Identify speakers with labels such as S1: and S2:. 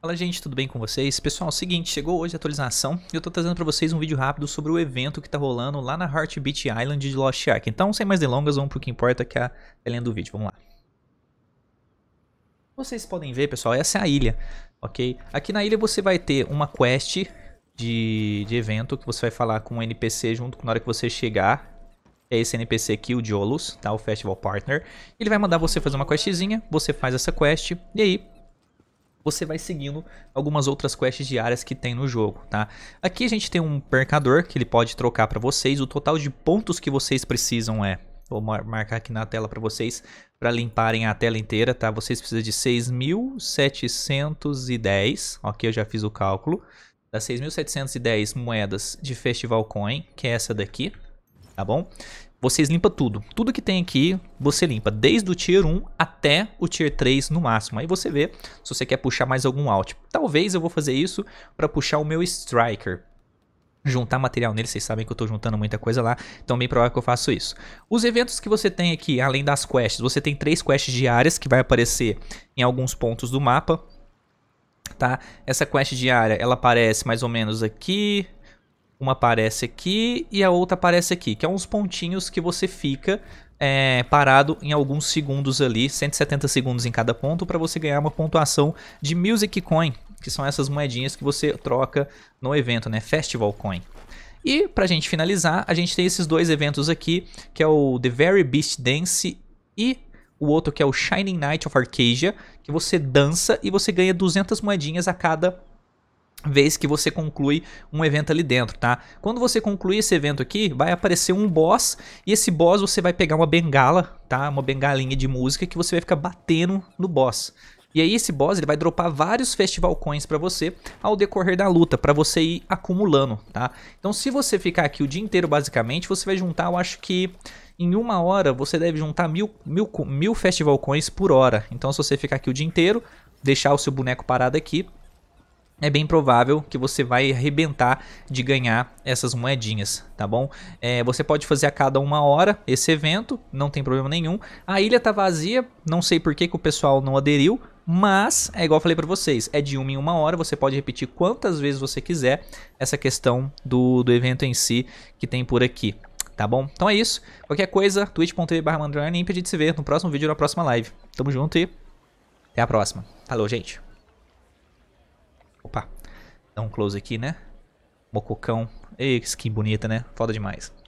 S1: Fala gente, tudo bem com vocês? Pessoal, é o seguinte, chegou hoje a atualização e eu tô trazendo para vocês um vídeo rápido sobre o evento que tá rolando lá na Heartbeat Island de Lost Ark. Então, sem mais delongas, vamos pro que importa que é a telinha do vídeo, vamos lá. Vocês podem ver, pessoal, essa é a ilha, ok? Aqui na ilha você vai ter uma quest de, de evento que você vai falar com um NPC junto com na hora que você chegar é esse NPC aqui, o Diolus, tá? O Festival Partner. Ele vai mandar você fazer uma questzinha, você faz essa quest, e aí você vai seguindo algumas outras quests diárias que tem no jogo, tá? Aqui a gente tem um percador que ele pode trocar para vocês. O total de pontos que vocês precisam é... Vou marcar aqui na tela para vocês, para limparem a tela inteira, tá? Vocês precisam de 6.710, ok? Eu já fiz o cálculo. Dá 6.710 moedas de Festival Coin, que é essa daqui, tá bom? vocês limpam tudo. Tudo que tem aqui, você limpa. Desde o Tier 1 até o Tier 3 no máximo. Aí você vê se você quer puxar mais algum out. Talvez eu vou fazer isso para puxar o meu Striker. Juntar material nele, vocês sabem que eu estou juntando muita coisa lá, então é bem provável que eu faça isso. Os eventos que você tem aqui, além das quests, você tem três quests diárias que vai aparecer em alguns pontos do mapa, tá? Essa quest diária, ela aparece mais ou menos aqui, uma aparece aqui e a outra aparece aqui, que é uns pontinhos que você fica é, parado em alguns segundos ali, 170 segundos em cada ponto, para você ganhar uma pontuação de Music Coin, que são essas moedinhas que você troca no evento, né? Festival Coin. E para a gente finalizar, a gente tem esses dois eventos aqui, que é o The Very Beast Dance e o outro que é o Shining Knight of Arcadia, que você dança e você ganha 200 moedinhas a cada vez que você conclui um evento ali dentro, tá? Quando você concluir esse evento aqui, vai aparecer um boss e esse boss você vai pegar uma bengala, tá? Uma bengalinha de música que você vai ficar batendo no boss. E aí esse boss ele vai dropar vários festival coins para você ao decorrer da luta, para você ir acumulando, tá? Então se você ficar aqui o dia inteiro basicamente, você vai juntar, eu acho que em uma hora você deve juntar mil, mil, mil festival coins por hora. Então se você ficar aqui o dia inteiro, deixar o seu boneco parado aqui, é bem provável que você vai arrebentar de ganhar essas moedinhas, tá bom? É, você pode fazer a cada uma hora esse evento, não tem problema nenhum. A ilha tá vazia, não sei por que, que o pessoal não aderiu, mas é igual eu falei para vocês, é de uma em uma hora, você pode repetir quantas vezes você quiser essa questão do, do evento em si que tem por aqui. Tá bom? Então é isso. Qualquer coisa, twitch.tv barra e de se ver no próximo vídeo ou na próxima live. Tamo junto e até a próxima. Falou, gente. Opa, dá um close aqui, né? Mococão. Ei, que skin bonita, né? Foda demais.